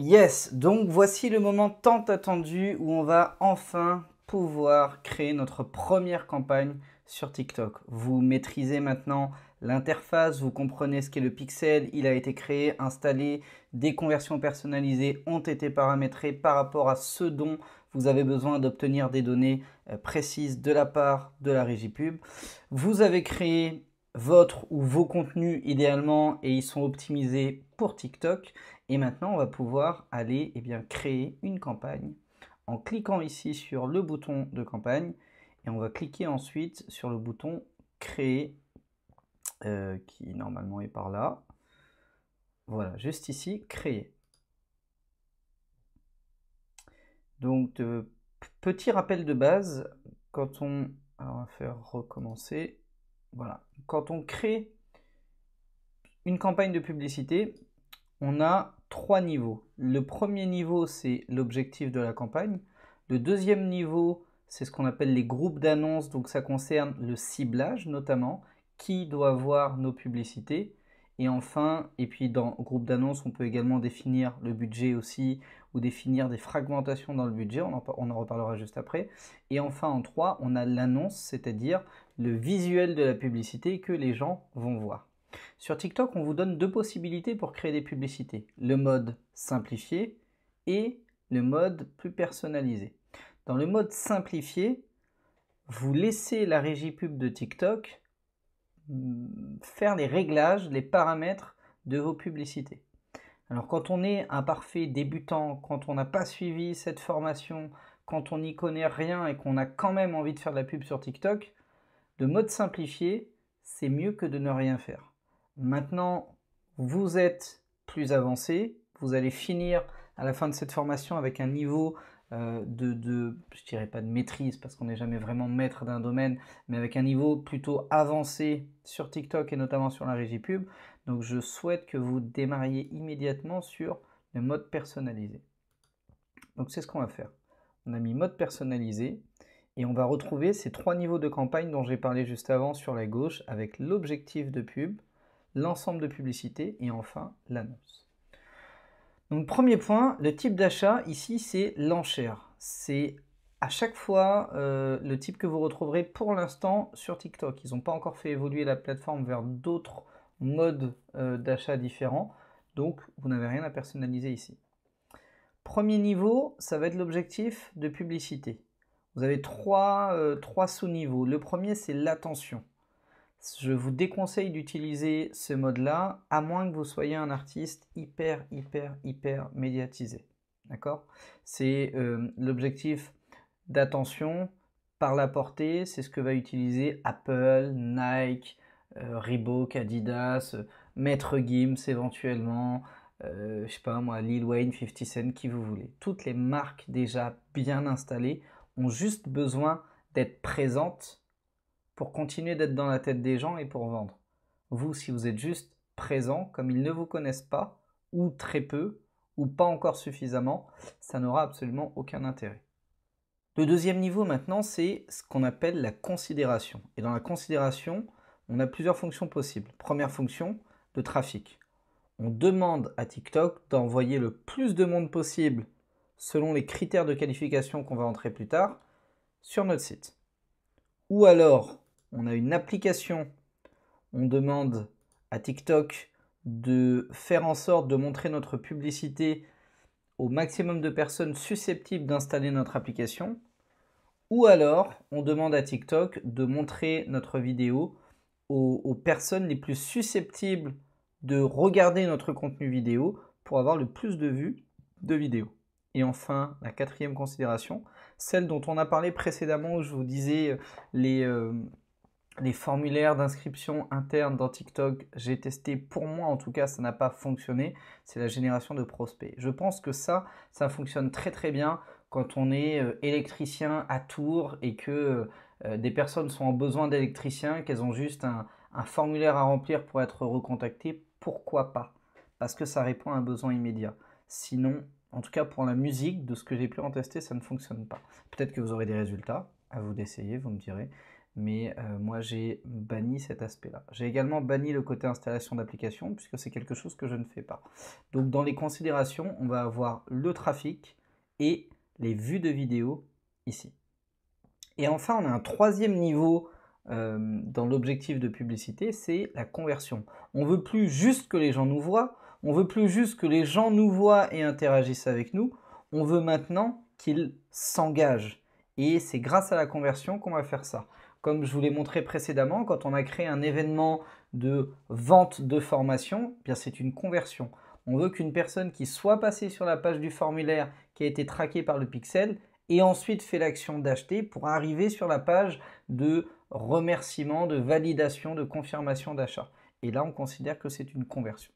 Yes, donc voici le moment tant attendu où on va enfin pouvoir créer notre première campagne sur TikTok. Vous maîtrisez maintenant l'interface, vous comprenez ce qu'est le pixel, il a été créé, installé, des conversions personnalisées ont été paramétrées par rapport à ce dont vous avez besoin d'obtenir des données euh, précises de la part de la régie pub. Vous avez créé votre ou vos contenus idéalement et ils sont optimisés pour TikTok et maintenant, on va pouvoir aller et eh bien, créer une campagne en cliquant ici sur le bouton de campagne. Et on va cliquer ensuite sur le bouton créer euh, qui normalement est par là. Voilà, juste ici, créer. Donc, petit rappel de base, quand on... on va faire recommencer. Voilà, quand on crée une campagne de publicité, on a trois niveaux. Le premier niveau, c'est l'objectif de la campagne. Le deuxième niveau, c'est ce qu'on appelle les groupes d'annonces, donc ça concerne le ciblage notamment, qui doit voir nos publicités. Et enfin, et puis dans groupe d'annonces, on peut également définir le budget aussi, ou définir des fragmentations dans le budget, on en, on en reparlera juste après. Et enfin, en trois, on a l'annonce, c'est-à-dire le visuel de la publicité que les gens vont voir. Sur TikTok, on vous donne deux possibilités pour créer des publicités. Le mode simplifié et le mode plus personnalisé. Dans le mode simplifié, vous laissez la régie pub de TikTok mm, faire les réglages, les paramètres de vos publicités. Alors quand on est un parfait débutant, quand on n'a pas suivi cette formation, quand on n'y connaît rien et qu'on a quand même envie de faire de la pub sur TikTok, le mode simplifié, c'est mieux que de ne rien faire. Maintenant, vous êtes plus avancé, vous allez finir à la fin de cette formation avec un niveau euh, de, de, je dirais pas de maîtrise parce qu'on n'est jamais vraiment maître d'un domaine, mais avec un niveau plutôt avancé sur TikTok et notamment sur la régie pub. Donc je souhaite que vous démarriez immédiatement sur le mode personnalisé. Donc c'est ce qu'on va faire. On a mis mode personnalisé et on va retrouver ces trois niveaux de campagne dont j'ai parlé juste avant sur la gauche avec l'objectif de pub, l'ensemble de publicité et enfin l'annonce. Donc premier point, le type d'achat ici c'est l'enchère. C'est à chaque fois euh, le type que vous retrouverez pour l'instant sur TikTok. Ils n'ont pas encore fait évoluer la plateforme vers d'autres modes euh, d'achat différents. Donc vous n'avez rien à personnaliser ici. Premier niveau, ça va être l'objectif de publicité. Vous avez trois, euh, trois sous-niveaux. Le premier, c'est l'attention je vous déconseille d'utiliser ce mode-là, à moins que vous soyez un artiste hyper, hyper, hyper médiatisé. D'accord C'est euh, l'objectif d'attention par la portée, c'est ce que va utiliser Apple, Nike, euh, Reebok, Adidas, Maître Gims éventuellement, euh, je sais pas moi, Lil Wayne, 50 Cent, qui vous voulez. Toutes les marques déjà bien installées ont juste besoin d'être présentes pour continuer d'être dans la tête des gens et pour vendre. Vous, si vous êtes juste présent, comme ils ne vous connaissent pas, ou très peu, ou pas encore suffisamment, ça n'aura absolument aucun intérêt. Le deuxième niveau maintenant, c'est ce qu'on appelle la considération. Et dans la considération, on a plusieurs fonctions possibles. Première fonction, le trafic. On demande à TikTok d'envoyer le plus de monde possible selon les critères de qualification qu'on va entrer plus tard sur notre site. Ou alors, on a une application, on demande à TikTok de faire en sorte de montrer notre publicité au maximum de personnes susceptibles d'installer notre application, ou alors on demande à TikTok de montrer notre vidéo aux, personnes les plus susceptibles de regarder notre contenu vidéo pour avoir le plus de vues de vidéos. Et enfin, la quatrième considération, celle dont on a parlé précédemment où je vous disais euh, les... Euh, les formulaires d'inscription interne dans TikTok, j'ai testé, pour moi en tout cas, ça n'a pas fonctionné, c'est la génération de prospects. Je pense que ça, ça fonctionne très très bien quand on est euh, électricien à Tours et que euh, des personnes sont en besoin d'électriciens, qu'elles ont juste un, un formulaire à remplir pour être recontactées, pourquoi pas Parce que ça répond à un besoin immédiat. Sinon, en tout cas pour la musique, de ce que j'ai pu en tester, ça ne fonctionne pas. Peut-être que vous aurez des résultats, à vous d'essayer, vous me direz mais euh, moi j'ai banni cet aspect-là. J'ai également banni le côté installation d'application, puisque c'est quelque chose que je ne fais pas. Donc dans les considérations, on va avoir le trafic et les vues de vidéos ici. Et enfin, on a un troisième niveau euh, dans l'objectif de publicité, c'est la conversion. On veut plus juste que les gens nous voient, on veut plus juste que les gens nous voient et interagissent avec nous, on veut maintenant qu'ils s'engagent. Et c'est grâce à la conversion qu'on va faire ça. Comme je vous l'ai montré précédemment, quand on a créé un événement de vente de formation, eh bien c'est une conversion. On veut qu'une personne qui soit passée sur la page du formulaire qui a été traquée par le pixel et ensuite fait l'action d'acheter pour arriver sur la page de remerciement, de validation, de confirmation d'achat. Et là, on considère que c'est une conversion.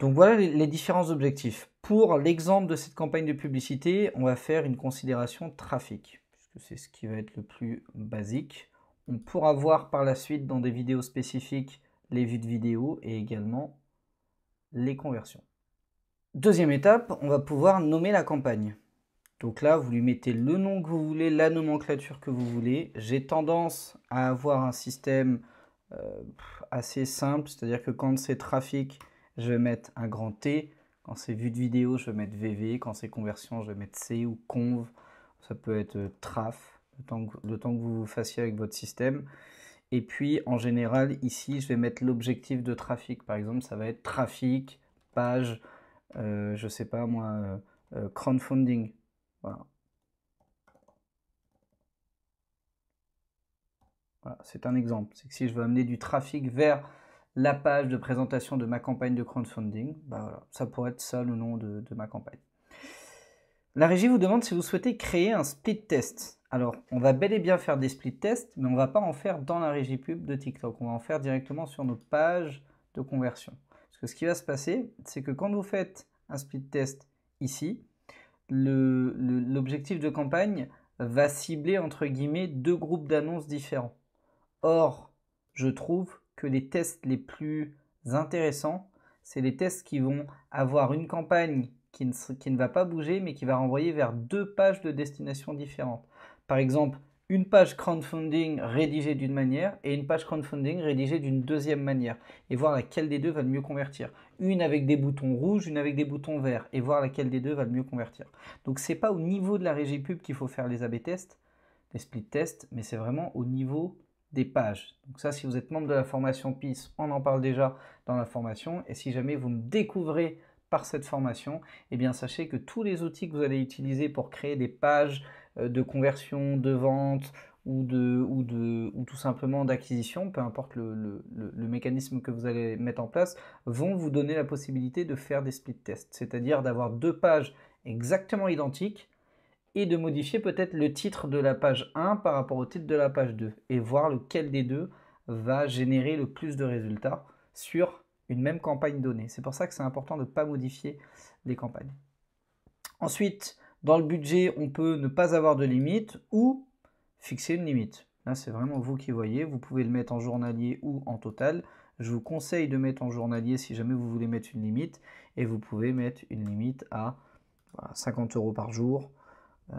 Donc voilà les différents objectifs. Pour l'exemple de cette campagne de publicité, on va faire une considération trafic c'est ce qui va être le plus basique. On pourra voir par la suite dans des vidéos spécifiques les vues de vidéo et également les conversions. Deuxième étape, on va pouvoir nommer la campagne. Donc là, vous lui mettez le nom que vous voulez, la nomenclature que vous voulez. J'ai tendance à avoir un système euh, assez simple, c'est-à-dire que quand c'est trafic, je vais mettre un grand T. Quand c'est vue de vidéo, je vais mettre VV. Quand c'est conversion, je vais mettre C ou conv ça peut être euh, traf, le temps, que, vous vous fassiez avec votre système. Et puis en général, ici, je vais mettre l'objectif de trafic. Par exemple, ça va être trafic, page, je euh, je sais pas moi, euh, crowdfunding. Voilà. voilà c'est un exemple. C'est que si je veux amener du trafic vers la page de présentation de ma campagne de crowdfunding, bah voilà, ça pourrait être ça le nom de ma campagne. La régie vous demande si vous souhaitez créer un split test. Alors, on va bel et bien faire des split tests, mais on ne va pas en faire dans la régie pub de TikTok. On va en faire directement sur nos pages de conversion. Parce que ce qui va se passer, c'est que quand vous faites un split test ici, l'objectif de campagne va cibler, entre guillemets, deux groupes d'annonces différents. Or, je trouve que les tests les plus intéressants, c'est les tests qui vont avoir une campagne qui ne, va pas bouger, mais qui va renvoyer vers deux pages de destination différentes. Par exemple, une page crowdfunding rédigée d'une manière et une page crowdfunding rédigée d'une deuxième manière et voir laquelle des deux va le mieux convertir. Une avec des boutons rouges, une avec des boutons verts et voir laquelle des deux va le mieux convertir. Donc c'est pas au niveau de la régie pub qu'il faut faire les AB tests, les split tests, mais c'est vraiment au niveau des pages. Donc ça si vous êtes membre de la formation PIS, on en parle déjà dans la formation et si jamais vous me découvrez par cette formation, eh bien sachez que tous les outils que vous allez utiliser pour créer des pages euh, de conversion, de vente ou, de, ou, de, ou tout simplement d'acquisition, peu importe le, le, le, mécanisme que vous allez mettre en place, vont vous donner la possibilité de faire des split tests, c'est-à-dire d'avoir deux pages exactement identiques et de modifier peut-être le titre de la page 1 par rapport au titre de la page 2 et voir lequel des deux va générer le plus de résultats sur une même campagne donnée. C'est pour ça que c'est important de ne pas modifier les campagnes. Ensuite, dans le budget, on peut ne pas avoir de limite ou fixer une limite. Là, c'est vraiment vous qui voyez. Vous pouvez le mettre en journalier ou en total. Je vous conseille de mettre en journalier si jamais vous voulez mettre une limite. Et vous pouvez mettre une limite à 50 euros par jour. Euh,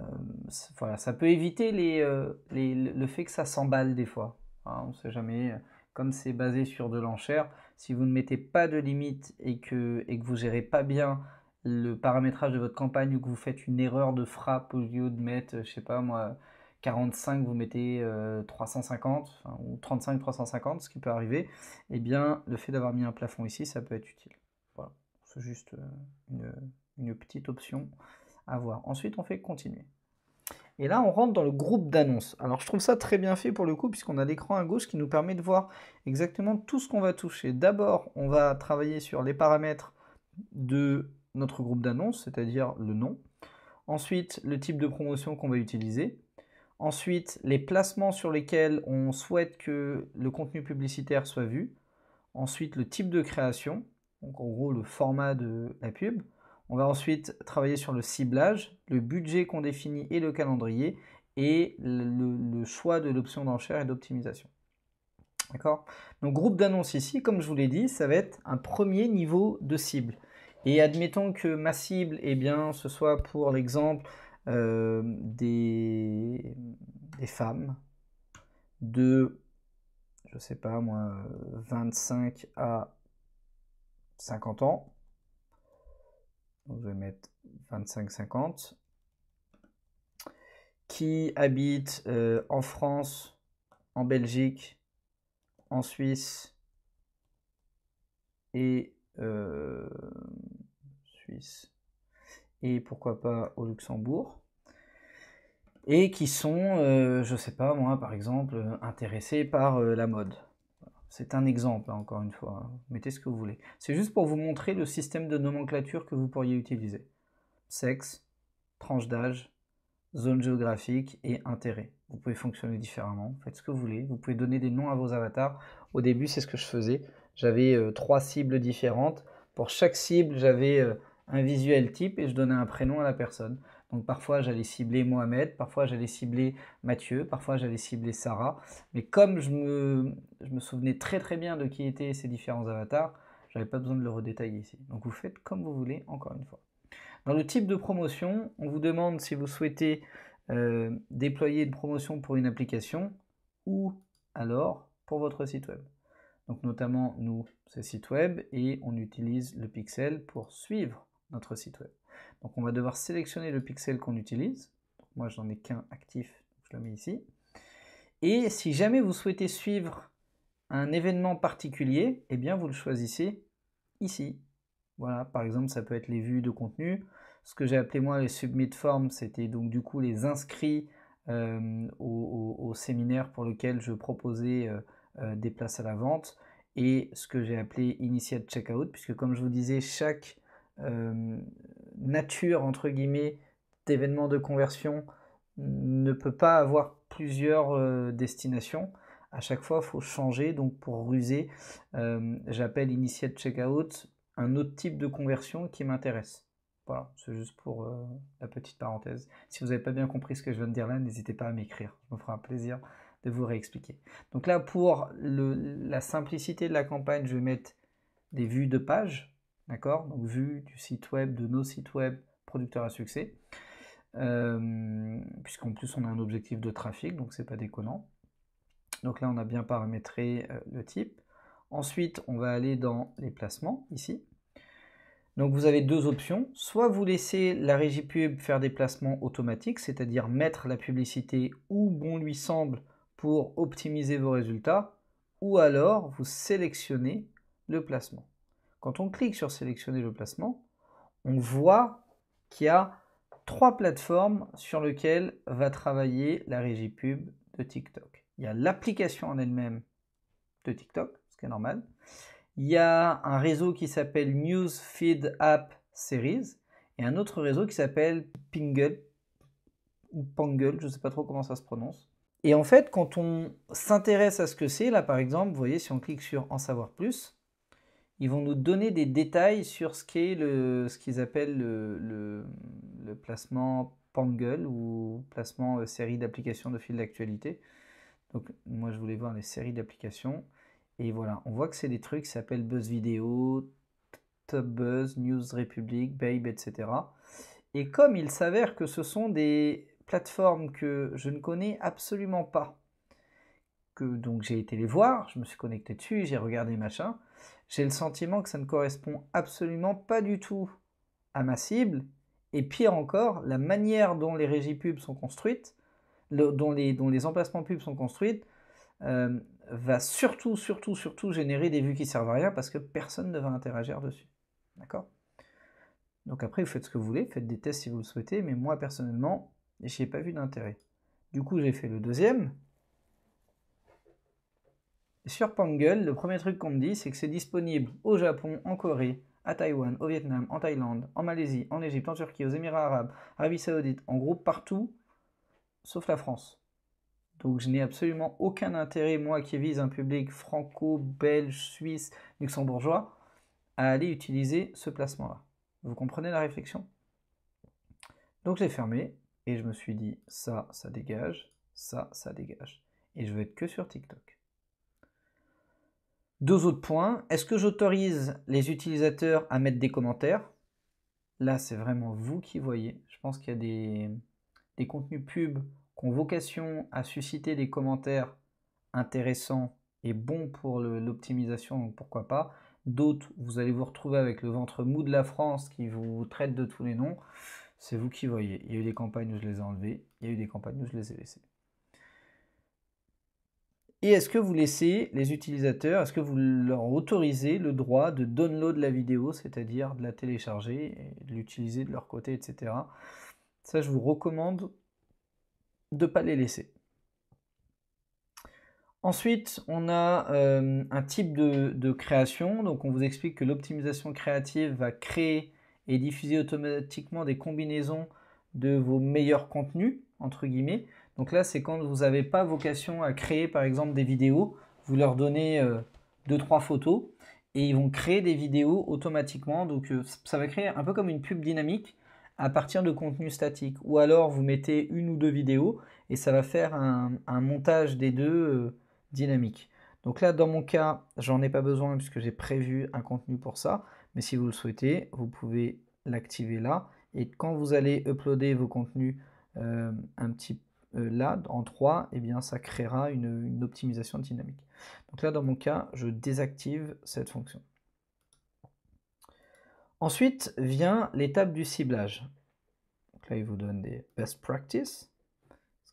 voilà, ça peut éviter les, euh, les, le fait que ça s'emballe des fois. Hein, on ne sait jamais. Comme c'est basé sur de l'enchère, si vous ne mettez pas de limite et que, et que vous gérez pas bien le paramétrage de votre campagne ou que vous faites une erreur de frappe au lieu de mettre, je sais pas moi, 45, vous mettez 350 euh, ou 35, 350, ce qui peut arriver, eh bien le fait d'avoir mis un plafond ici, ça peut être utile. Voilà, c'est juste euh, une, une petite option à voir. Ensuite, on fait continuer. Et là, on rentre dans le groupe d'annonces. Alors, je trouve ça très bien fait pour le coup, puisqu'on a l'écran à gauche qui nous permet de voir exactement tout ce qu'on va toucher. D'abord, on va travailler sur les paramètres de notre groupe d'annonces, c'est-à-dire le nom. Ensuite, le type de promotion qu'on va utiliser. Ensuite, les placements sur lesquels on souhaite que le contenu publicitaire soit vu. Ensuite, le type de création, donc en gros le format de la pub. On va ensuite travailler sur le ciblage, le budget qu'on définit et le calendrier et le, choix de l'option d'enchère et d'optimisation. D'accord Donc groupe d'annonces ici, comme je vous l'ai dit, ça va être un premier niveau de cible. Et admettons que ma cible, eh bien, ce soit pour l'exemple euh, des, des femmes de, je sais pas moi, 25 euh, à 50 ans je vais mettre 25-50, qui habitent euh, en France, en Belgique, en Suisse et euh, Suisse et pourquoi pas au Luxembourg et qui sont, euh, je sais pas moi par exemple, intéressés par la mode. C'est un exemple, hein, encore une fois. Hein. Mettez ce que vous voulez. C'est juste pour vous montrer le système de nomenclature que vous pourriez utiliser. Sexe, tranche d'âge, zone géographique et intérêt. Vous pouvez fonctionner différemment, faites ce que vous voulez. Vous pouvez donner des noms à vos avatars. Au début, c'est ce que je faisais. J'avais euh, trois cibles différentes. Pour chaque cible, j'avais euh, un visuel type et je donnais un prénom à la personne. Donc parfois j'allais cibler Mohamed, parfois j'allais cibler Mathieu, parfois j'allais cibler Sarah. Mais comme je me, souvenais très très bien de qui étaient ces différents avatars, je n'avais pas besoin de le redétailler ici. Donc vous faites comme vous voulez, encore une fois. Dans le type de promotion, on vous demande si vous souhaitez euh, déployer une promotion pour une application ou alors pour votre site web. Donc notamment nous, c'est site web et on utilise le pixel pour suivre notre site web. Donc on va devoir sélectionner le pixel qu'on utilise. Moi, moi j'en ai qu'un actif, je le mets ici. Et si jamais vous souhaitez suivre un événement particulier, eh bien vous le choisissez ici. Voilà, par exemple ça peut être les vues de contenu. Ce que j'ai appelé moi les submit forms, c'était donc du coup les inscrits euh, au, séminaire pour lequel je proposais euh, euh, des places à la vente et ce que j'ai appelé initiate checkout, puisque comme je vous disais, chaque, nature, entre guillemets, d'événements de conversion ne peut pas avoir plusieurs euh, destinations. À chaque fois, il faut changer. Donc, pour ruser, euh, j'appelle Initiate Checkout un autre type de conversion qui m'intéresse. Voilà, c'est juste pour euh, la petite parenthèse. Si vous n'avez pas bien compris ce que je viens de dire là, n'hésitez pas à m'écrire. Je me ferai un plaisir de vous réexpliquer. Donc là, pour la simplicité de la campagne, je vais mettre des vues de page d'accord Donc vue du site web, de nos sites web producteurs à succès, euh, puisqu'en plus on a un objectif de trafic, donc c'est pas déconnant. Donc là on a bien paramétré euh, le type. Ensuite on va aller dans les placements ici. Donc vous avez deux options, soit vous laissez la régie pub faire des placements automatiques, c'est-à-dire mettre la publicité où bon lui semble pour optimiser vos résultats, ou alors vous sélectionnez le placement. Quand on clique sur sélectionner le placement, on voit qu'il y a trois plateformes sur lesquelles va travailler la régie pub de TikTok. Il y a l'application en elle-même de TikTok, ce qui est normal. Il y a un réseau qui s'appelle News Feed App Series et un autre réseau qui s'appelle Pingle ou Pangle, je ne sais pas trop comment ça se prononce. Et en fait, quand on s'intéresse à ce que c'est, là par exemple, vous voyez, si on clique sur En savoir plus, ils vont nous donner des détails sur ce qu'est le, ce qu'ils appellent le, placement Pangle ou placement euh, série d'applications de fil d'actualité. Donc moi je voulais voir les séries d'applications. Et voilà, on voit que c'est des trucs qui s'appellent Buzz Vidéo, Top Buzz, News Republic, Babe, etc. Et comme il s'avère que ce sont des plateformes que je ne connais absolument pas, que donc j'ai été les voir, je me suis connecté dessus, j'ai regardé machin, j'ai le sentiment que ça ne correspond absolument pas du tout à ma cible. Et pire encore, la manière dont les régies pubs sont construites, dont, les, emplacements pubs sont construits, euh, va surtout, surtout, surtout générer des vues qui servent à rien parce que personne ne va interagir dessus. D'accord Donc après, vous faites ce que vous voulez, faites des tests si vous le souhaitez, mais moi personnellement, je n'y ai pas vu d'intérêt. Du coup, j'ai fait le deuxième, sur Pangle, le premier truc qu'on me dit, c'est que c'est disponible au Japon, en Corée, à Taïwan, au Vietnam, en Thaïlande, en Malaisie, en Égypte, en Turquie, aux Émirats arabes, Arabie saoudite, en gros partout, sauf la France. Donc je n'ai absolument aucun intérêt, moi qui vise un public franco, belge, suisse, luxembourgeois, à aller utiliser ce placement-là. Vous comprenez la réflexion Donc j'ai fermé et je me suis dit ça, ça dégage, ça, ça dégage. Et je veux être que sur TikTok. Deux autres points. Est-ce que j'autorise les utilisateurs à mettre des commentaires Là, c'est vraiment vous qui voyez. Je pense qu'il y a des, contenus pubs qui ont vocation à susciter des commentaires intéressants et bons pour l'optimisation, donc pourquoi pas. D'autres, vous allez vous retrouver avec le ventre mou de la France qui vous traite de tous les noms. C'est vous qui voyez. Il y a eu des campagnes où je les ai enlevées, il y a eu des campagnes où je les ai laissées. Et est-ce que vous laissez les utilisateurs, est-ce que vous leur autorisez le droit de download la vidéo, c'est-à-dire de la télécharger, et de l'utiliser de leur côté, etc. Ça, je vous recommande de ne pas les laisser. Ensuite, on a euh, un type de, création. Donc, on vous explique que l'optimisation créative va créer et diffuser automatiquement des combinaisons de vos meilleurs contenus, entre guillemets. Donc là, c'est quand vous n'avez pas vocation à créer, par exemple, des vidéos. Vous leur donnez euh, deux, trois photos et ils vont créer des vidéos automatiquement. Donc euh, ça va créer un peu comme une pub dynamique à partir de contenu statique. Ou alors, vous mettez une ou deux vidéos et ça va faire un, montage des deux euh, dynamique. Donc là, dans mon cas, j'en ai pas besoin puisque j'ai prévu un contenu pour ça. Mais si vous le souhaitez, vous pouvez l'activer là. Et quand vous allez uploader vos contenus un petit euh, là, en 3, eh bien, ça créera une, optimisation dynamique. Donc là, dans mon cas, je désactive cette fonction. Ensuite vient l'étape du ciblage. Donc là, il vous donne des best practices.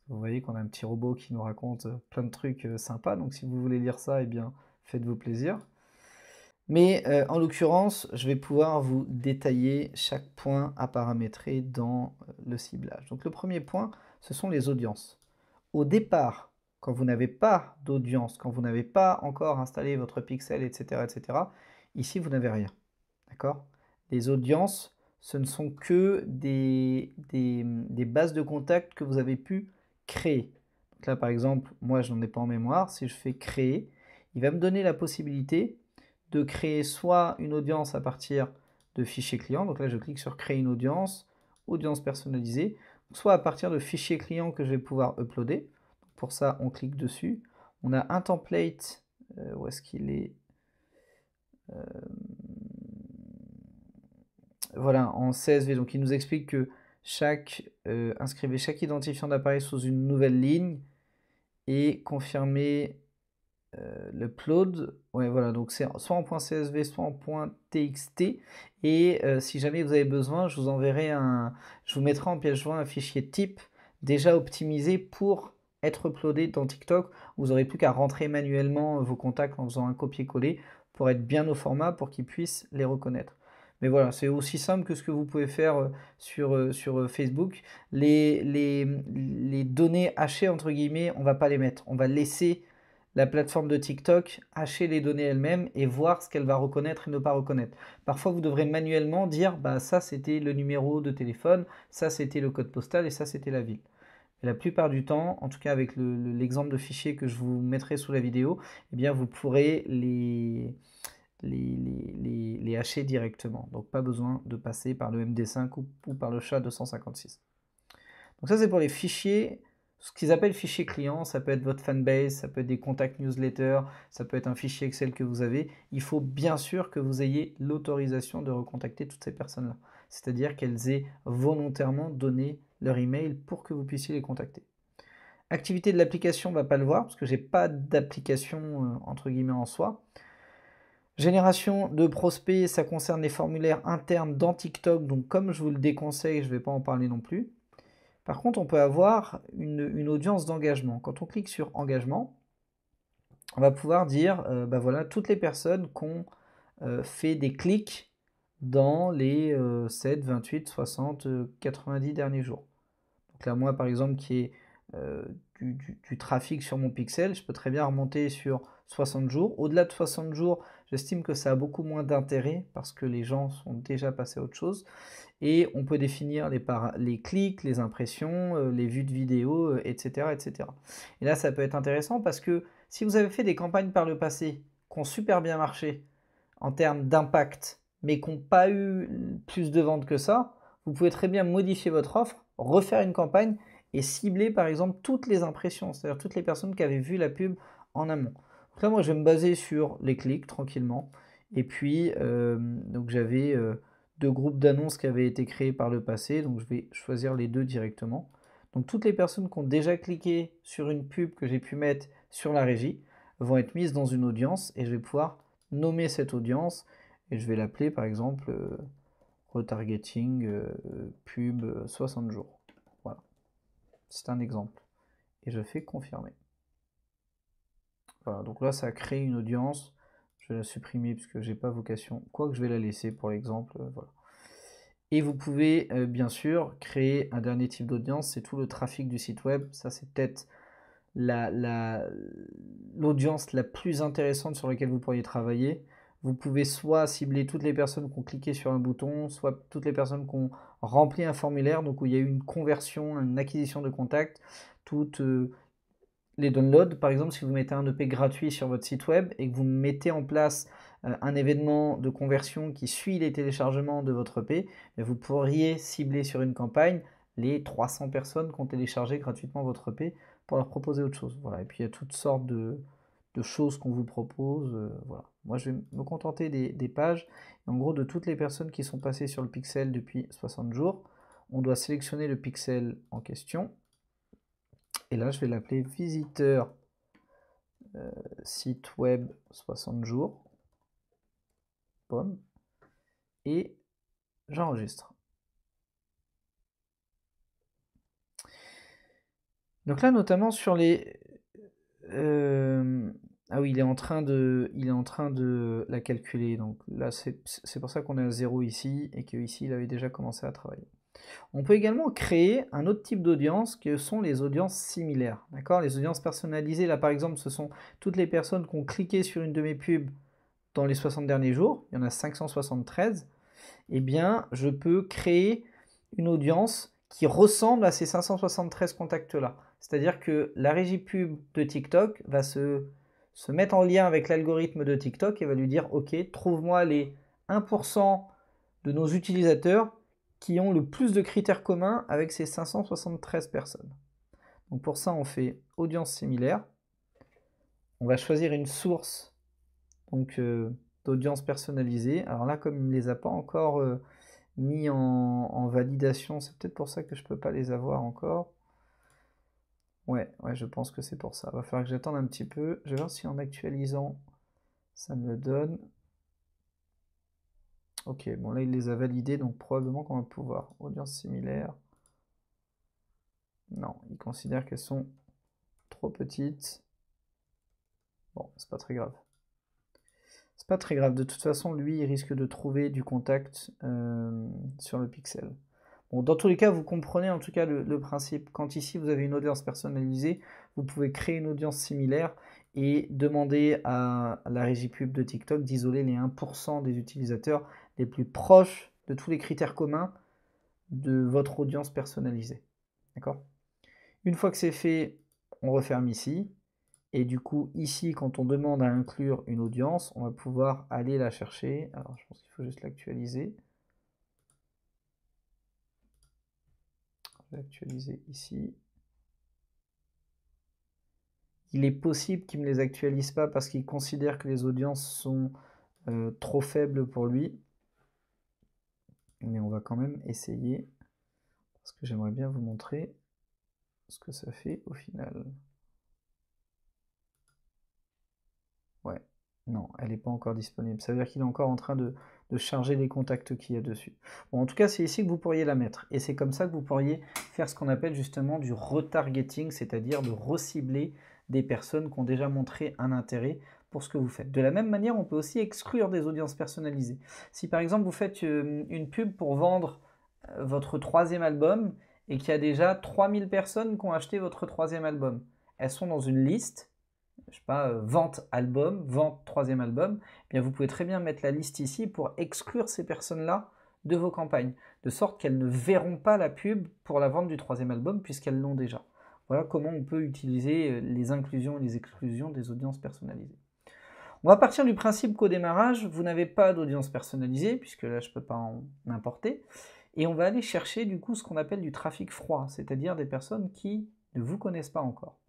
Vous voyez qu'on a un petit robot qui nous raconte euh, plein de trucs euh, sympas. Donc si vous voulez lire ça, eh bien, faites-vous plaisir. Mais en l'occurrence, je vais pouvoir vous détailler chaque point à paramétrer dans le ciblage. Donc le premier point, ce sont les audiences. Au départ, quand vous n'avez pas d'audience, quand vous n'avez pas encore installé votre pixel, etc., etc., ici, vous n'avez rien. D'accord Les audiences, ce ne sont que des, bases de contact que vous avez pu créer. Donc là, par exemple, moi, je n'en ai pas en mémoire. Si je fais créer, il va me donner la possibilité de créer soit une audience à partir de fichiers clients. Donc là, je clique sur créer une audience, audience personnalisée, soit à partir de fichiers clients que je vais pouvoir uploader. Pour ça, on clique dessus. On a un template, euh, où est-ce qu'il est, euh, Voilà, en CSV. Donc il nous explique que chaque, euh, inscrivez chaque identifiant d'appareil sous une nouvelle ligne et confirmez euh, le upload, ouais, voilà, donc c'est soit en .csv, soit en .txt. Et euh, si jamais vous avez besoin, je vous enverrai un, je vous mettrai en pièce joint un fichier type déjà optimisé pour être uploadé dans TikTok. Vous n'aurez plus qu'à rentrer manuellement euh, vos contacts en faisant un copier-coller pour être bien au format pour qu'ils puissent les reconnaître. Mais voilà, c'est aussi simple que ce que vous pouvez faire sur, Facebook. Les, les données hachées, entre guillemets, on ne va pas les mettre. On va laisser la plateforme de TikTok hacher les données elle-même et voir ce qu'elle va reconnaître et ne pas reconnaître. Parfois, vous devrez manuellement dire bah, ça c'était le numéro de téléphone, ça c'était le code postal et ça c'était la ville. la plupart du temps, en tout cas avec l'exemple de fichier que je vous mettrai sous la vidéo, eh bien vous pourrez les, les, hacher directement. Donc pas besoin de passer par le MD5 ou, ou par le SHA-256. Donc ça c'est pour les fichiers ce qu'ils appellent fichier client, ça peut être votre fanbase, ça peut être des contacts newsletter, ça peut être un fichier Excel que vous avez. Il faut bien sûr que vous ayez l'autorisation de recontacter toutes ces personnes-là. C'est-à-dire qu'elles aient volontairement donné leur email pour que vous puissiez les contacter. Activité de l'application, on ne va pas le voir parce que je n'ai pas d'application euh, entre guillemets en soi. Génération de prospects, ça concerne les formulaires internes dans TikTok, donc comme je vous le déconseille, je ne vais pas en parler non plus. Par contre, on peut avoir une, audience d'engagement. Quand on clique sur engagement, on va pouvoir dire, euh, bah voilà, toutes les personnes qui ont euh, fait des clics dans les 7, 28, 60, 90 derniers jours. Donc là, moi, par exemple, qui est euh, du, trafic sur mon pixel, je peux très bien remonter sur 60 jours. Au-delà de 60 jours, j'estime que ça a beaucoup moins d'intérêt parce que les gens sont déjà passés à autre chose. Et on peut définir les, les clics, les impressions, euh, les vues de vidéos, euh, etc., etc. Et là, ça peut être intéressant parce que si vous avez fait des campagnes par le passé qui ont super bien marché en termes d'impact, mais qui n'ont pas eu plus de ventes que ça, vous pouvez très bien modifier votre offre, refaire une campagne et cibler par exemple toutes les impressions, c'est-à-dire toutes les personnes qui avaient vu la pub en amont. Après, moi, je vais me baser sur les clics tranquillement. Et puis, euh, donc j'avais euh, deux groupes d'annonces qui avaient été créés par le passé, donc je vais choisir les deux directement. Donc toutes les personnes qui ont déjà cliqué sur une pub que j'ai pu mettre sur la régie vont être mises dans une audience et je vais pouvoir nommer cette audience et je vais l'appeler par exemple euh, retargeting pub 60 jours. C'est un exemple. Et je fais confirmer. Voilà, donc là, ça a créé une audience. Je vais la supprimer puisque j'ai pas vocation. Quoique je vais la laisser pour l'exemple. Euh, voilà. Et vous pouvez euh, bien sûr créer un dernier type d'audience, c'est tout le trafic du site web. Ça, c'est peut-être l'audience la, l'audience la, plus intéressante sur laquelle vous pourriez travailler. Vous pouvez soit cibler toutes les personnes qui ont cliqué sur un bouton, soit toutes les personnes qui ont rempli un formulaire donc où il y a eu une conversion, une acquisition de contacts, toutes euh, les downloads. Par exemple, si vous mettez un EP gratuit sur votre site web et que vous mettez en place euh, un événement de conversion qui suit les téléchargements de votre EP, vous pourriez cibler sur une campagne les 300 personnes qui ont téléchargé gratuitement votre EP pour leur proposer autre chose. Voilà. Et puis il y a toutes sortes de, choses qu'on vous propose. Euh, voilà. Moi, je vais me contenter des, pages. en gros, de toutes les personnes qui sont passées sur le pixel depuis 60 jours, on doit sélectionner le pixel en question. Et là, je vais l'appeler visiteur euh, site web 60 jours. Et j'enregistre. Donc là, notamment sur les... Euh, ah oui, il est en train de, il est en train de la calculer. Donc là, c'est pour ça qu'on est à 0 ici et qu'ici, il avait déjà commencé à travailler. On peut également créer un autre type d'audience que sont les audiences similaires. D'accord Les audiences personnalisées, là par exemple, ce sont toutes les personnes qui ont cliqué sur une de mes pubs dans les 60 derniers jours. Il y en a 573. Eh bien, je peux créer une audience qui ressemble à ces 573 contacts-là. C'est-à-dire que la régie pub de TikTok va se se mettre en lien avec l'algorithme de TikTok et va lui dire Ok, trouve-moi les 1% de nos utilisateurs qui ont le plus de critères communs avec ces 573 personnes. Donc pour ça, on fait audience similaire. On va choisir une source donc euh, d'audience personnalisée. Alors là, comme il ne les a pas encore euh, mis en validation, c'est peut-être pour ça que je ne peux pas les avoir encore. Ouais, ouais, je pense que c'est pour ça. Va falloir que j'attende un petit peu. Je vais voir si en actualisant, ça me le donne. Ok, bon là il les a validés, donc probablement qu'on va pouvoir. Audience similaire. Non, il considère qu'elles sont trop petites. Bon, c'est pas très grave. C'est pas très grave. De toute façon, lui, il risque de trouver du contact euh, sur le pixel dans tous les cas, vous comprenez en tout cas le, le, principe. Quand ici vous avez une audience personnalisée, vous pouvez créer une audience similaire et demander à la régie pub de TikTok d'isoler les 1% des utilisateurs les plus proches de tous les critères communs de votre audience personnalisée. D'accord Une fois que c'est fait, on referme ici. Et du coup, ici, quand on demande à inclure une audience, on va pouvoir aller la chercher. Alors, je pense qu'il faut juste l'actualiser. actualiser ici. Il est possible qu'il ne les actualise pas parce qu'il considère que les audiences sont euh, trop faibles pour lui. Mais on va quand même essayer parce que j'aimerais bien vous montrer ce que ça fait au final. Ouais, non, elle n'est pas encore disponible. Ça veut dire qu'il est encore en train de de charger les contacts qu'il y a dessus. en tout cas, c'est ici que vous pourriez la mettre. Et c'est comme ça que vous pourriez faire ce qu'on appelle justement du retargeting, c'est-à-dire de recibler des personnes qui ont déjà montré un intérêt pour ce que vous faites. De la même manière, on peut aussi exclure des audiences personnalisées. Si par exemple vous faites euh, une pub pour vendre euh, votre troisième album et qu'il y a déjà 3000 personnes qui ont acheté votre troisième album, elles sont dans une liste je sais pas, euh, vente album, vente troisième album, eh bien vous pouvez très bien mettre la liste ici pour exclure ces personnes-là de vos campagnes, de sorte qu'elles ne verront pas la pub pour la vente du troisième album puisqu'elles l'ont déjà. Voilà comment on peut utiliser euh, les inclusions et les exclusions des audiences personnalisées. On va partir du principe qu'au démarrage, vous n'avez pas d'audience personnalisée, puisque là je ne peux pas en importer, et on va aller chercher du coup ce qu'on appelle du trafic froid, c'est-à-dire des personnes qui ne vous connaissent pas encore.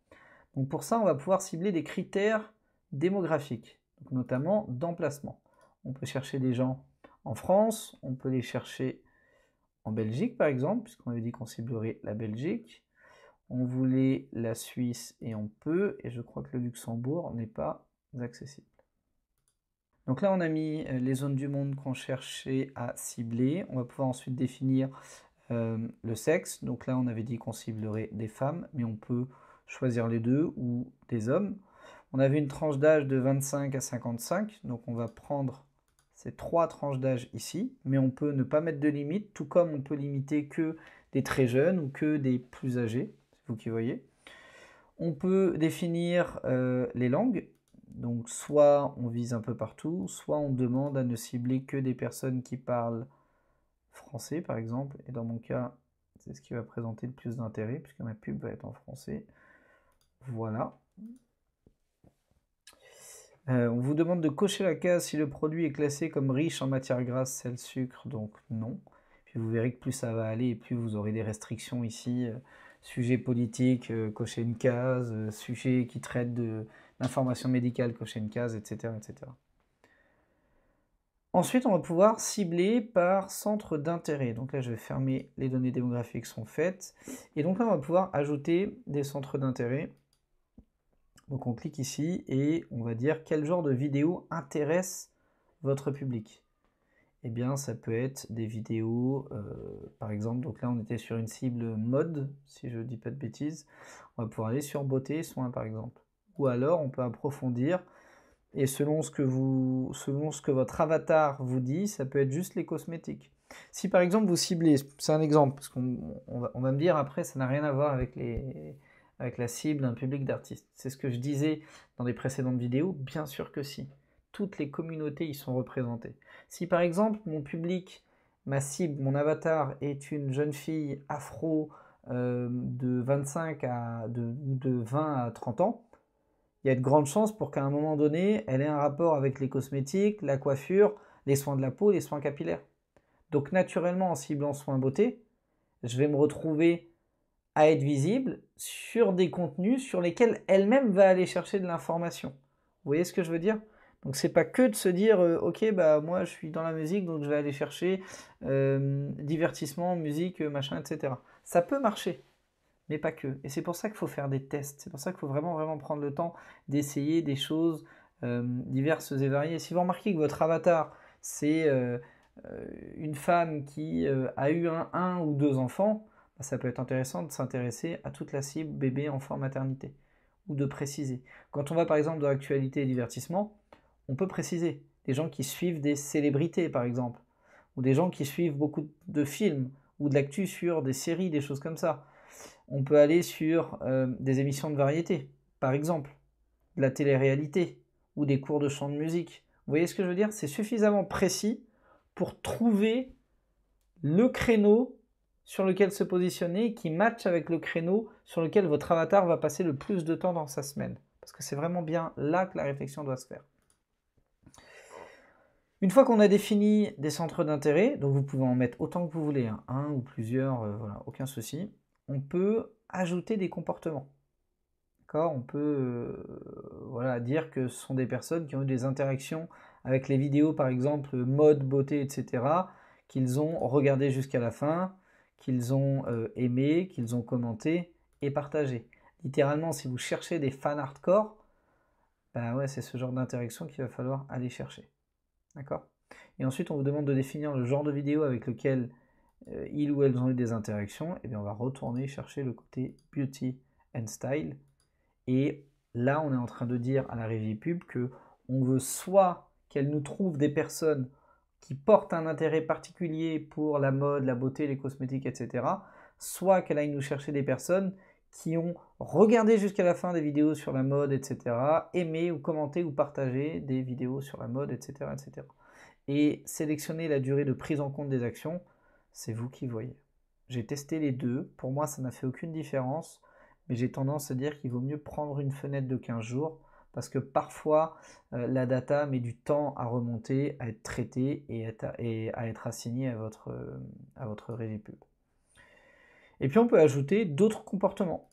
Donc pour ça, on va pouvoir cibler des critères démographiques, notamment d'emplacement. On peut chercher des gens en France, on peut les chercher en Belgique par exemple, puisqu'on avait dit qu'on ciblerait la Belgique. On voulait la Suisse et on peut, et je crois que le Luxembourg n'est pas accessible. Donc là, on a mis euh, les zones du monde qu'on cherchait à cibler. On va pouvoir ensuite définir euh, le sexe. Donc là, on avait dit qu'on ciblerait des femmes, mais on peut choisir les deux ou des hommes. On avait une tranche d'âge de 25 à 55, donc on va prendre ces trois tranches d'âge ici, mais on peut ne pas mettre de limite, tout comme on peut limiter que des très jeunes ou que des plus âgés, c'est vous qui voyez. On peut définir euh, les langues, donc soit on vise un peu partout, soit on demande à ne cibler que des personnes qui parlent français par exemple, et dans mon cas c'est ce qui va présenter le plus d'intérêt puisque ma pub va être en français. Voilà. Euh, on vous demande de cocher la case si le produit est classé comme riche en matières grasses, sel, sucre, donc non. Puis vous verrez que plus ça va aller, plus vous aurez des restrictions ici. Euh, sujet politique, euh, cocher une case. sujet qui traite de l'information médicale, cocher une case, etc., etc. Ensuite, on va pouvoir cibler par centre d'intérêt. Donc là, je vais fermer les données démographiques sont faites. Et donc là, on va pouvoir ajouter des centres d'intérêt. Donc on clique ici et on va dire quel genre de vidéo intéresse votre public. Eh bien ça peut être des vidéos, euh, par exemple, donc là on était sur une cible mode, si je ne dis pas de bêtises, on va pouvoir aller sur beauté et soins par exemple. Ou alors on peut approfondir et selon ce que vous, selon ce que votre avatar vous dit, ça peut être juste les cosmétiques. Si par exemple vous ciblez, c'est un exemple, parce qu'on va, me dire après ça n'a rien à voir avec les, avec la cible d'un public d'artistes. C'est ce que je disais dans des précédentes vidéos, bien sûr que si. Toutes les communautés y sont représentées. Si par exemple mon public, ma cible, mon avatar est une jeune fille afro euh, de 25 à de, de 20 à 30 ans, il y a de grandes chances pour qu'à un moment donné, elle ait un rapport avec les cosmétiques, la coiffure, les soins de la peau, les soins capillaires. Donc naturellement, en ciblant soins beauté, je vais me retrouver à être visible sur des contenus sur lesquels elle-même va aller chercher de l'information. Vous voyez ce que je veux dire donc c'est pas que de se dire euh, ok bah moi je suis dans la musique donc je vais aller chercher euh, divertissement, musique, machin, etc. Ça peut marcher, mais pas que. Et c'est pour ça qu'il faut faire des tests. C'est pour ça qu'il faut vraiment vraiment prendre le temps d'essayer des choses euh, diverses et variées. Si vous remarquez que votre avatar c'est une femme qui a eu un ou deux enfants, ça peut être intéressant de s'intéresser à toute la cible bébé, enfant, maternité, ou de préciser. Quand on va par exemple dans actualité et divertissement, on peut préciser. Des gens qui suivent des célébrités par exemple, ou des gens qui suivent beaucoup de films, ou de l'actu sur des séries, des choses comme ça. On peut aller sur euh, des émissions de variété, par exemple, de la télé-réalité, ou des cours de chant de musique. Vous voyez ce que je veux dire C'est suffisamment précis pour trouver le créneau sur lequel se positionner qui matche avec le créneau sur lequel votre avatar va passer le plus de temps dans sa semaine. Parce que c'est vraiment bien là que la réflexion doit se faire. Une fois qu'on a défini des centres d'intérêt, donc vous pouvez en mettre autant que vous voulez, hein, un ou plusieurs, euh, voilà, aucun souci, on peut ajouter des comportements. On peut euh, voilà, dire que ce sont des personnes qui ont eu des interactions avec les vidéos, par exemple, mode, beauté, etc., qu'ils ont regardé jusqu'à la fin, qu'ils ont euh, aimé, qu'ils ont commenté et partagé. Littéralement, si vous cherchez des fans hardcore, ben ouais, c'est ce genre d'interaction qu'il va falloir aller chercher. D'accord Et ensuite, on vous demande de définir le genre de vidéo avec lequel euh, ils ou elles ont eu des interactions. Et eh bien, on va retourner chercher le côté beauty and style. Et là, on est en train de dire à la régie pub que on veut soit qu'elle nous trouve des personnes qui porte un intérêt particulier pour la mode, la beauté, les cosmétiques, etc. Soit qu'elle aille nous chercher des personnes qui ont regardé jusqu'à la fin des vidéos sur la mode, etc. Aimé ou commenté ou partagé des vidéos sur la mode, etc. etc. Et sélectionner la durée de prise en compte des actions, c'est vous qui voyez. J'ai testé les deux, pour moi ça n'a fait aucune différence, mais j'ai tendance à dire qu'il vaut mieux prendre une fenêtre de 15 jours parce que parfois euh, la data met du temps à remonter, à être traitée et, à être assignée à votre, euh, à votre Et puis on peut ajouter d'autres comportements.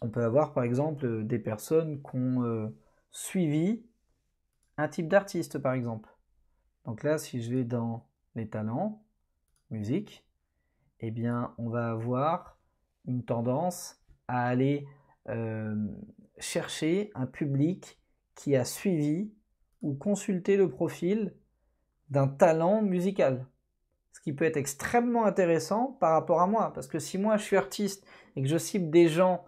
On peut avoir par exemple euh, des personnes qui ont suivi un type d'artiste par exemple. Donc là, si je vais dans les talents, musique, eh bien on va avoir une tendance à aller chercher un public qui a suivi ou consulté le profil d'un talent musical. Ce qui peut être extrêmement intéressant par rapport à moi, parce que si moi je suis artiste et que je cible des gens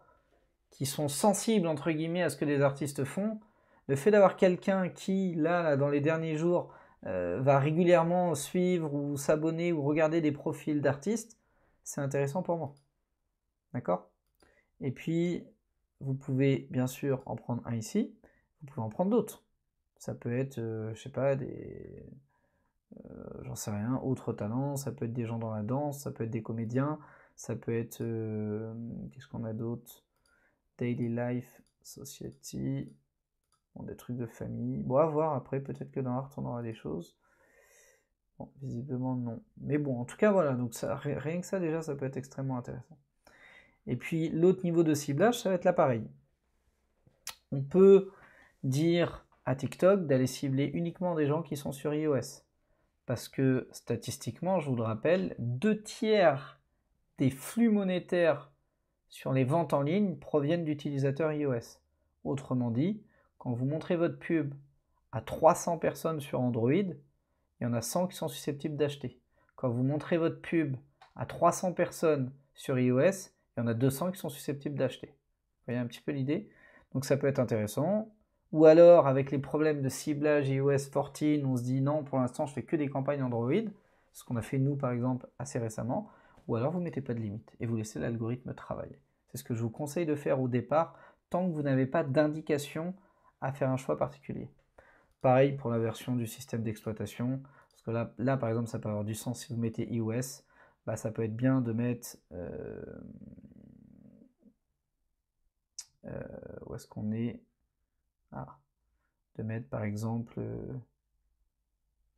qui sont sensibles entre guillemets à ce que les artistes font, le fait d'avoir quelqu'un qui, là, dans les derniers jours, euh, va régulièrement suivre ou s'abonner ou regarder des profils d'artistes, c'est intéressant pour moi. D'accord Et puis, vous pouvez bien sûr en prendre un ici, vous pouvez en prendre d'autres. Ça peut être, euh, je sais pas, des. Euh, j'en sais rien, autres talents, ça peut être des gens dans la danse, ça peut être des comédiens, ça peut être. Euh, qu'est-ce qu'on a d'autre Daily Life, Society, bon, des trucs de famille. Bon, à voir après, peut-être que dans Art on aura des choses. Bon, visiblement non. Mais bon, en tout cas, voilà, donc ça, rien que ça déjà, ça peut être extrêmement intéressant. Et puis l'autre niveau de ciblage, ça va être l'appareil. On peut dire à TikTok d'aller cibler uniquement des gens qui sont sur iOS. Parce que statistiquement, je vous le rappelle, deux tiers des flux monétaires sur les ventes en ligne proviennent d'utilisateurs iOS. Autrement dit, quand vous montrez votre pub à 300 personnes sur Android, il y en a 100 qui sont susceptibles d'acheter. Quand vous montrez votre pub à 300 personnes sur iOS, il y en a 200 qui sont susceptibles d'acheter. Vous voyez un petit peu l'idée Donc ça peut être intéressant. Ou alors, avec les problèmes de ciblage iOS 14, on se dit non, pour l'instant, je fais que des campagnes Android, ce qu'on a fait nous, par exemple, assez récemment. Ou alors, vous ne mettez pas de limite et vous laissez l'algorithme travailler. C'est ce que je vous conseille de faire au départ, tant que vous n'avez pas d'indication à faire un choix particulier. Pareil pour la version du système d'exploitation, parce que là, là, par exemple, ça peut avoir du sens si vous mettez iOS bah, ça peut être bien de mettre. Euh, euh, où est-ce qu'on est, ah, De mettre par exemple euh,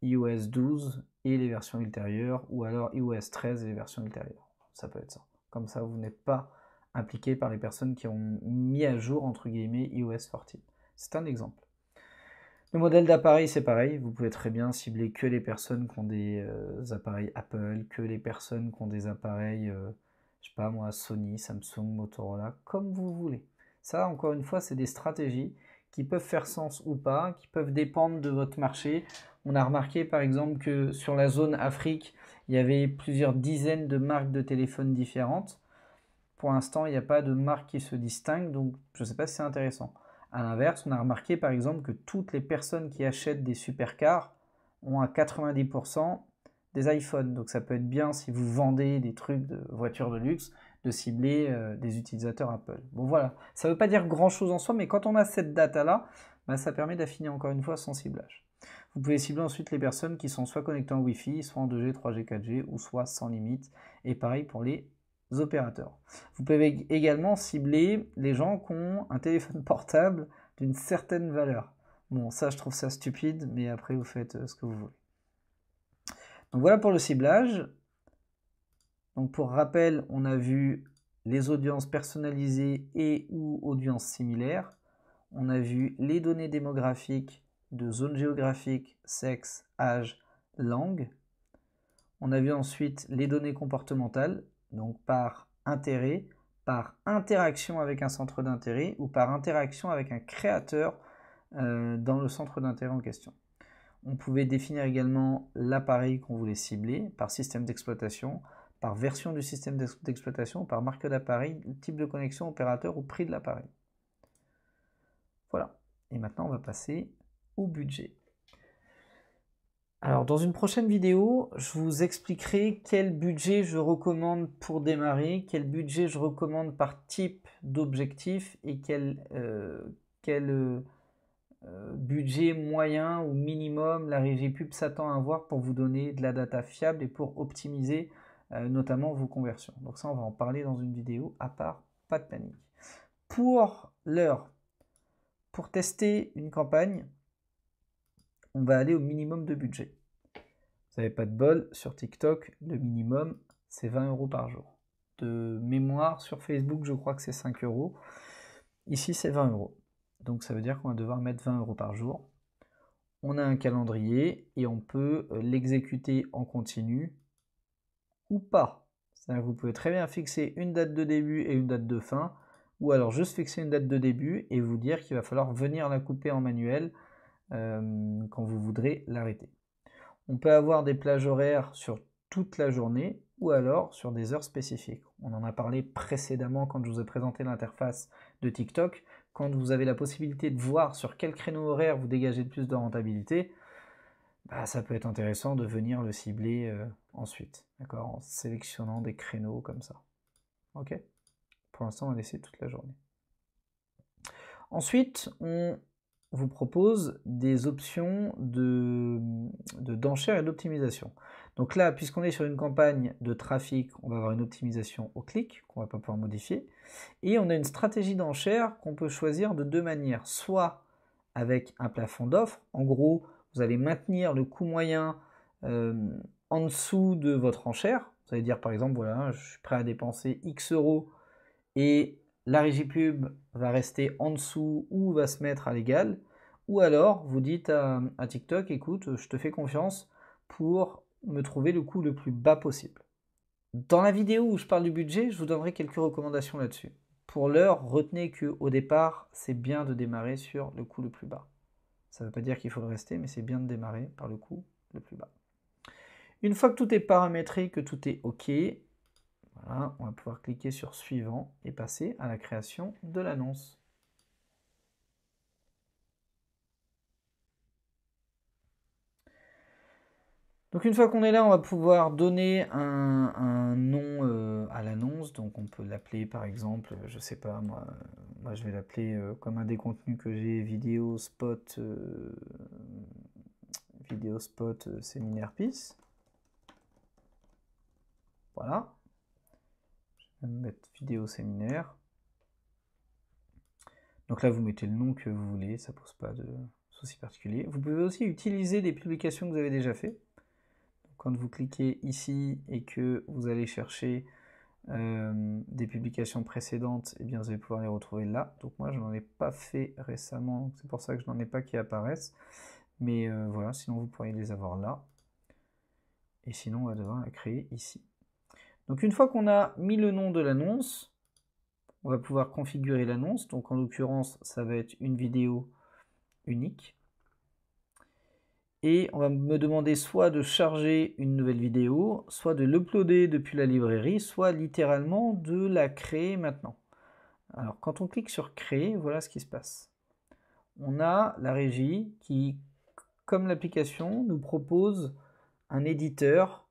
iOS 12 et les versions ultérieures, ou alors iOS 13 et les versions ultérieures. Ça peut être ça. Comme ça, vous n'êtes pas impliqué par les personnes qui ont mis à jour, entre guillemets, iOS 14. C'est un exemple. Le modèle d'appareil, c'est pareil. Vous pouvez très bien cibler que les personnes qui ont des euh, appareils Apple, que les personnes qui ont des appareils, je euh, je sais pas moi, Sony, Samsung, Motorola, comme vous voulez. Ça, encore une fois, c'est des stratégies qui peuvent faire sens ou pas, qui peuvent dépendre de votre marché. On a remarqué par exemple que sur la zone Afrique, il y avait plusieurs dizaines de marques de téléphones différentes. Pour l'instant, il n'y a pas de marque qui se distingue, donc je ne sais pas si c'est intéressant. À l'inverse, on a remarqué par exemple que toutes les personnes qui achètent des supercars ont à 90% des iPhones. Donc ça peut être bien si vous vendez des trucs de voitures de luxe de cibler euh, des utilisateurs Apple. Bon voilà, ça ne veut pas dire grand-chose en soi, mais quand on a cette data-là, bah, ça permet d'affiner encore une fois son ciblage. Vous pouvez cibler ensuite les personnes qui sont soit connectées en Wi-Fi, soit en 2G, 3G, 4G, ou soit sans limite. Et pareil pour les opérateurs. Vous pouvez également cibler les gens qui ont un téléphone portable d'une certaine valeur. Bon, ça, je trouve ça stupide, mais après, vous faites euh, ce que vous voulez. Donc voilà pour le ciblage. Donc pour rappel, on a vu les audiences personnalisées et ou audiences similaires. On a vu les données démographiques de zone géographique, sexe, âge, langue. On a vu ensuite les données comportementales, donc par intérêt, par interaction avec un centre d'intérêt ou par interaction avec un créateur euh, dans le centre d'intérêt en question. On pouvait définir également l'appareil qu'on voulait cibler par système d'exploitation, par version du système d'exploitation, par marque d'appareil, type de connexion, opérateur ou prix de l'appareil. Voilà. Et maintenant, on va passer au budget. Alors dans une prochaine vidéo, je vous expliquerai quel budget je recommande pour démarrer, quel budget je recommande par type d'objectif et quel, euh, euh, budget moyen ou minimum la régie pub s'attend à avoir pour vous donner de la data fiable et pour optimiser euh, notamment vos conversions. Donc ça, on va en parler dans une vidéo à part, pas de panique. Pour l'heure, pour tester une campagne, on va aller au minimum de budget. Vous n'avez pas de bol, sur TikTok, le minimum, c'est 20 euros par jour. De mémoire, sur Facebook, je crois que c'est 5 euros. Ici, c'est 20 euros. Donc ça veut dire qu'on va devoir mettre 20 euros par jour. On a un calendrier et on peut euh, l'exécuter en continu ou pas. cest vous pouvez très bien fixer une date de début et une date de fin, ou alors juste fixer une date de début et vous dire qu'il va falloir venir la couper en manuel euh, quand vous voudrez l'arrêter. On peut avoir des plages horaires sur toute la journée ou alors sur des heures spécifiques. On en a parlé précédemment quand je vous ai présenté l'interface de TikTok. Quand vous avez la possibilité de voir sur quel créneau horaire vous dégagez le plus de rentabilité, bah, ça peut être intéressant de venir le cibler euh, ensuite, d'accord, en sélectionnant des créneaux comme ça. Ok Pour l'instant, on va laisser toute la journée. Ensuite, on vous propose des options de, d'enchères et d'optimisation. Donc là, puisqu'on est sur une campagne de trafic, on va avoir une optimisation au clic qu'on va pas pouvoir modifier. Et on a une stratégie d'enchère qu'on peut choisir de deux manières. Soit avec un plafond d'offres, en gros, vous allez maintenir le coût moyen euh, en dessous de votre enchère. Vous allez dire par exemple, voilà, je suis prêt à dépenser X euros et la régie pub va rester en dessous ou va se mettre à l'égal. Ou alors, vous dites à, TikTok, écoute, je te fais confiance pour me trouver le coût le plus bas possible. Dans la vidéo où je parle du budget, je vous donnerai quelques recommandations là-dessus. Pour l'heure, retenez qu'au départ, c'est bien de démarrer sur le coût le plus bas. Ça ne veut pas dire qu'il faut le rester, mais c'est bien de démarrer par le coût le plus bas. Une fois que tout est paramétré, que tout est OK, on va pouvoir cliquer sur suivant et passer à la création de l'annonce. Donc une fois qu'on est là, on va pouvoir donner un, nom euh, à l'annonce. Donc on peut l'appeler par exemple, euh, je sais pas moi, je vais l'appeler euh, comme un des contenus que j'ai, vidéo spot, vidéo spot séminaire PIS. Voilà vidéo séminaire. Donc là, vous mettez le nom que vous voulez, ça pose pas de souci particulier. Vous pouvez aussi utiliser des publications que vous avez déjà faites. Quand vous cliquez ici et que vous allez chercher euh, des publications précédentes, et eh bien vous allez pouvoir les retrouver là. Donc moi, je n'en ai pas fait récemment, c'est pour ça que je n'en ai pas qui apparaissent. Mais euh, voilà, sinon vous pourriez les avoir là. Et sinon, on va devoir la créer ici. Donc une fois qu'on a mis le nom de l'annonce, on va pouvoir configurer l'annonce. Donc en l'occurrence, ça va être une vidéo unique. Et on va me demander soit de charger une nouvelle vidéo, soit de l'uploader depuis la librairie, soit littéralement de la créer maintenant. Alors quand on clique sur créer, voilà ce qui se passe. On a la régie qui, comme l'application, nous propose un éditeur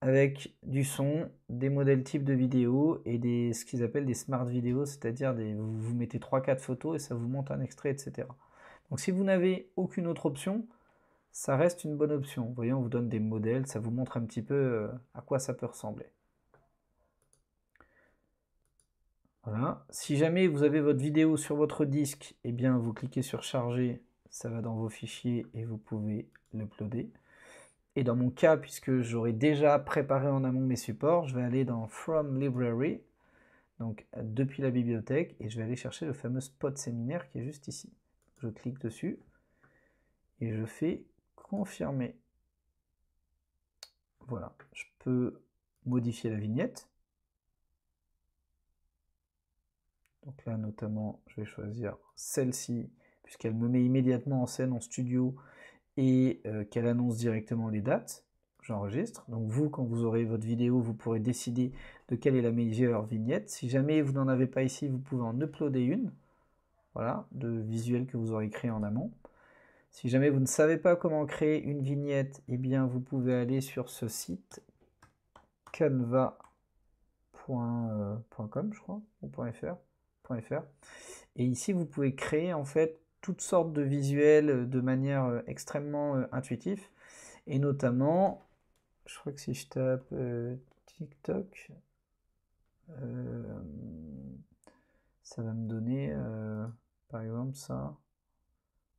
avec du son, des modèles types de vidéo et des, ce qu'ils appellent des smart vidéos, c'est-à-dire des, vous, mettez 3-4 photos et ça vous montre un extrait, etc. Donc si vous n'avez aucune autre option, ça reste une bonne option. Vous voyez, on vous donne des modèles, ça vous montre un petit peu euh, à quoi ça peut ressembler. Voilà. Si jamais vous avez votre vidéo sur votre disque, eh bien vous cliquez sur charger, ça va dans vos fichiers et vous pouvez l'uploader. Et dans mon cas, puisque j'aurais déjà préparé en amont mes supports, je vais aller dans From Library, donc depuis la bibliothèque, et je vais aller chercher le fameux spot séminaire qui est juste ici. Je clique dessus et je fais confirmer. Voilà, je peux modifier la vignette. Donc là, notamment, je vais choisir celle-ci, puisqu'elle me met immédiatement en scène en studio et euh, qu'elle annonce directement les dates. J'enregistre. Donc vous, quand vous aurez votre vidéo, vous pourrez décider de quelle est la meilleure vignette. Si jamais vous n'en avez pas ici, vous pouvez en uploader une. Voilà, de visuel que vous aurez créé en amont. Si jamais vous ne savez pas comment créer une vignette, eh bien vous pouvez aller sur ce site canva.com, euh, je crois, ou .fr. Et ici, vous pouvez créer en fait toutes sortes de visuels euh, de manière euh, extrêmement euh, intuitive. Et notamment, je crois que si je tape TikTok, ça va me donner, par exemple, ça.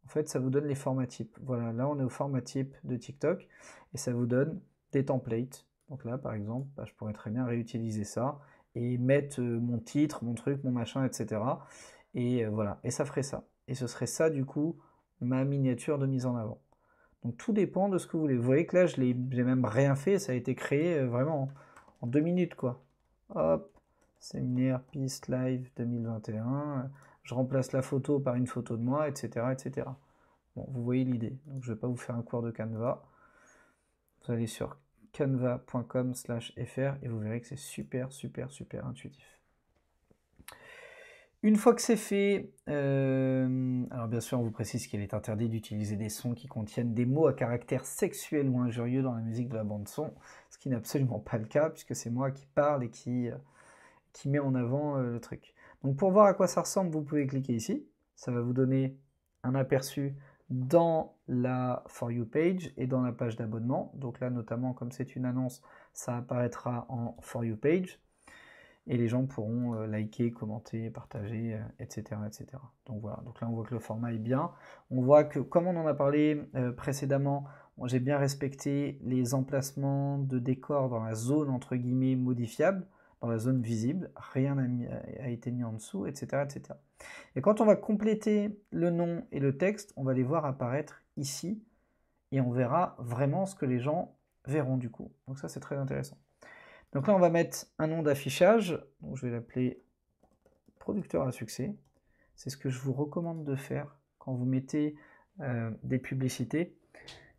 En fait, ça vous donne les formats types. Voilà, là, on est au format type de TikTok et ça vous donne des templates. Donc là, par exemple, bah, je pourrais très bien réutiliser ça et mettre mon titre, mon truc, mon machin, etc. Et voilà, et ça ferait ça et ce serait ça du coup ma miniature de mise en avant. Donc tout dépend de ce que vous voulez. Vous voyez que là, je n'ai même rien fait, ça a été créé euh, vraiment en deux minutes quoi. Hop, séminaire, piste, live 2021, je remplace la photo par une photo de moi, etc. etc. Bon, vous voyez l'idée. Donc je ne vais pas vous faire un cours de Canva. Vous allez sur canva.com/fr et vous verrez que c'est super, super, super intuitif. Une fois que c'est fait, euh, alors bien sûr on vous précise qu'il est interdit d'utiliser des sons qui contiennent des mots à caractère sexuel ou injurieux dans la musique de la bande son, ce qui n'est absolument pas le cas puisque c'est moi qui parle et qui, euh, met en avant euh, le truc. Donc pour voir à quoi ça ressemble, vous pouvez cliquer ici, ça va vous donner un aperçu dans la For You page et dans la page d'abonnement. Donc là notamment comme c'est une annonce, ça apparaîtra en For You page et les gens pourront euh, liker, commenter, partager, etc., euh, etc. Donc voilà, donc là on voit que le format est bien. On voit que, comme on en a parlé euh, précédemment, j'ai bien respecté les emplacements de décor dans la zone entre guillemets modifiable, dans la zone visible, rien n'a été mis en dessous, etc., etc. Et quand on va compléter le nom et le texte, on va les voir apparaître ici et on verra vraiment ce que les gens verront du coup. Donc ça c'est très intéressant. Donc là, on va mettre un nom d'affichage. je vais l'appeler producteur à succès. C'est ce que je vous recommande de faire quand vous mettez euh, des publicités.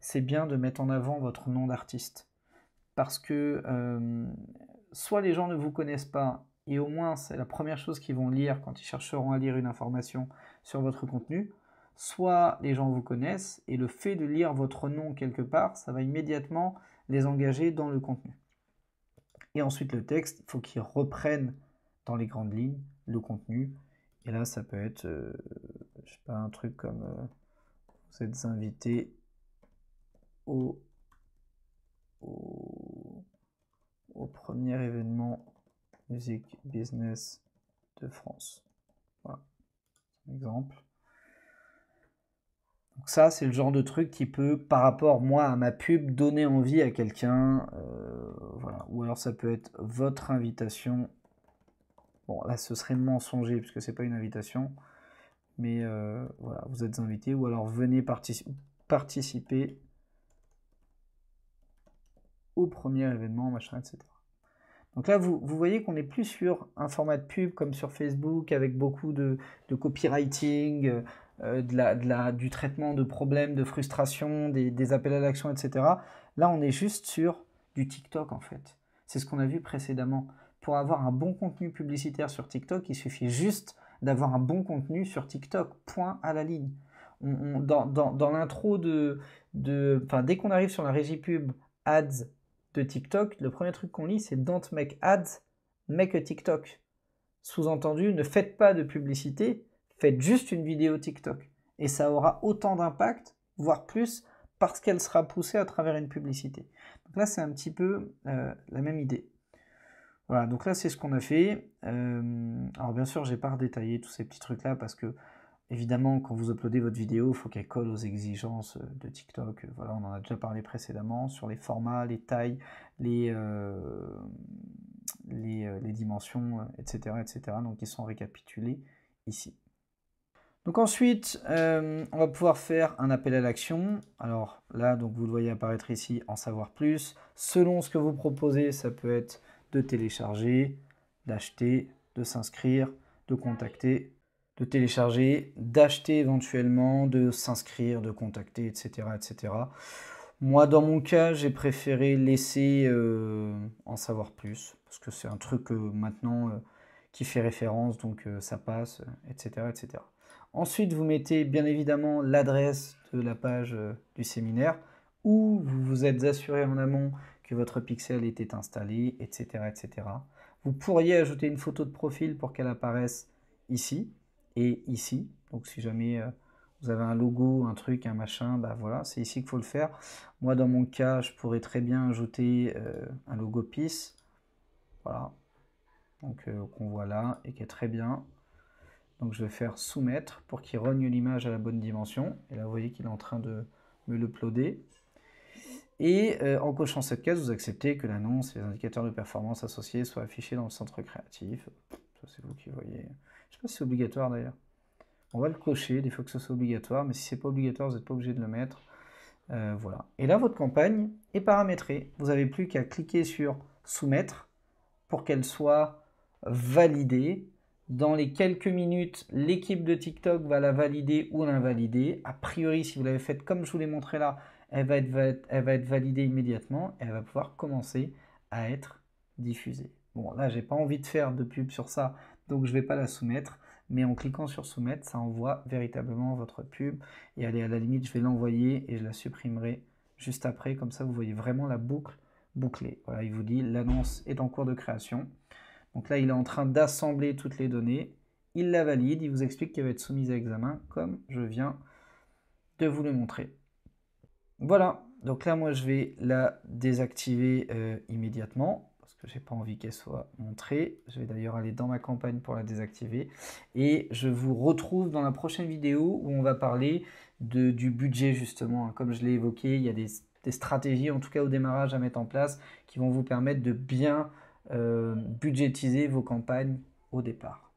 C'est bien de mettre en avant votre nom d'artiste. Parce que euh, soit les gens ne vous connaissent pas, et au moins c'est la première chose qu'ils vont lire quand ils chercheront à lire une information sur votre contenu, soit les gens vous connaissent, et le fait de lire votre nom quelque part, ça va immédiatement les engager dans le contenu. Et ensuite, le texte, il faut qu'il reprenne dans les grandes lignes le contenu. Et là, ça peut être, euh, je sais pas, un truc comme euh, vous êtes invité au, au, premier événement musique business de France. Voilà, un exemple. Donc ça, c'est le genre de truc qui peut, par rapport moi à ma pub, donner envie à quelqu'un. Euh, voilà. Ou alors ça peut être votre invitation. Bon, là, ce serait mensonger puisque c'est pas une invitation, mais euh, voilà, vous êtes invité. Ou alors venez participer au premier événement, machin, etc. Donc là, vous, voyez qu'on n'est plus sur un format de pub comme sur Facebook avec beaucoup de copywriting. Euh, euh, de la, du traitement de problèmes, de frustrations, des, appels à l'action, etc. Là, on est juste sur du TikTok, en fait. C'est ce qu'on a vu précédemment. Pour avoir un bon contenu publicitaire sur TikTok, il suffit juste d'avoir un bon contenu sur TikTok. Point à la ligne. dans, l'intro de... de dès qu'on arrive sur la régie pub ads de TikTok, le premier truc qu'on lit, c'est Don't make ads, make TikTok. Sous-entendu, ne faites pas de publicité, Faites juste une vidéo TikTok et ça aura autant d'impact, voire plus, parce qu'elle sera poussée à travers une publicité. Donc là, c'est un petit peu euh, la même idée. Voilà, donc là, c'est ce qu'on a fait. Euh, alors bien sûr, j'ai pas redétaillé tous ces petits trucs-là parce que Évidemment, quand vous uploadez votre vidéo, il faut qu'elle colle aux exigences euh, de TikTok. Voilà, on en a déjà parlé précédemment sur les formats, les tailles, les, les, dimensions, etc., etc. Donc, ils sont récapitulés ici. Donc ensuite, euh, on va pouvoir faire un appel à l'action. Alors là, donc vous le voyez apparaître ici, en savoir plus. Selon ce que vous proposez, ça peut être de télécharger, d'acheter, de s'inscrire, de contacter, de télécharger, d'acheter éventuellement, de s'inscrire, de contacter, etc., etc. Moi, dans mon cas, j'ai préféré laisser euh, en savoir plus, parce que c'est un truc euh, maintenant qui fait référence, donc ça passe, etc., etc. Ensuite, vous mettez bien évidemment l'adresse de la page euh, du séminaire où vous vous êtes assuré en amont que votre pixel était installé, etc. etc. Vous pourriez ajouter une photo de profil pour qu'elle apparaisse ici et ici. Donc si jamais euh, vous avez un logo, un truc, un machin, bah voilà, c'est ici qu'il faut le faire. Moi dans mon cas, je pourrais très bien ajouter euh, un logo PIS. Voilà. Donc qu'on voit là et qui est très bien. Donc je vais faire soumettre pour qu'il rogne l'image à la bonne dimension. Et là, vous voyez qu'il est en train de me l'uploader. Et euh, en cochant cette case, vous acceptez que l'annonce et les indicateurs de performance associés soient affichés dans le centre créatif. Ça, c'est vous qui voyez. Je ne sais pas si c'est obligatoire d'ailleurs. On va le cocher, des fois que ce soit obligatoire, mais si ce n'est pas obligatoire, vous n'êtes pas obligé de le mettre. Euh, voilà. Et là, votre campagne est paramétrée. Vous n'avez plus qu'à cliquer sur soumettre pour qu'elle soit validée dans les quelques minutes, l'équipe de TikTok va la valider ou l'invalider. A priori, si vous l'avez faite comme je vous l'ai montré là, elle va, être, validée immédiatement et elle va pouvoir commencer à être diffusée. Bon, là, j'ai pas envie de faire de pub sur ça, donc je ne vais pas la soumettre. Mais en cliquant sur soumettre, ça envoie véritablement votre pub. Et allez, à la limite, je vais l'envoyer et je la supprimerai juste après. Comme ça, vous voyez vraiment la boucle bouclée. Voilà, il vous dit l'annonce est en cours de création. Donc là, il est en train d'assembler toutes les données. Il la valide, il vous explique qu'elle va être soumise à examen, comme je viens de vous le montrer. Voilà, donc là, moi, je vais la désactiver euh, immédiatement, parce que je n'ai pas envie qu'elle soit montrée. Je vais d'ailleurs aller dans ma campagne pour la désactiver. Et je vous retrouve dans la prochaine vidéo où on va parler du budget, justement. Hein, comme je l'ai évoqué, il y a des, des stratégies, en tout cas au démarrage, à mettre en place, qui vont vous permettre de bien euh, budgétiser vos campagnes au départ.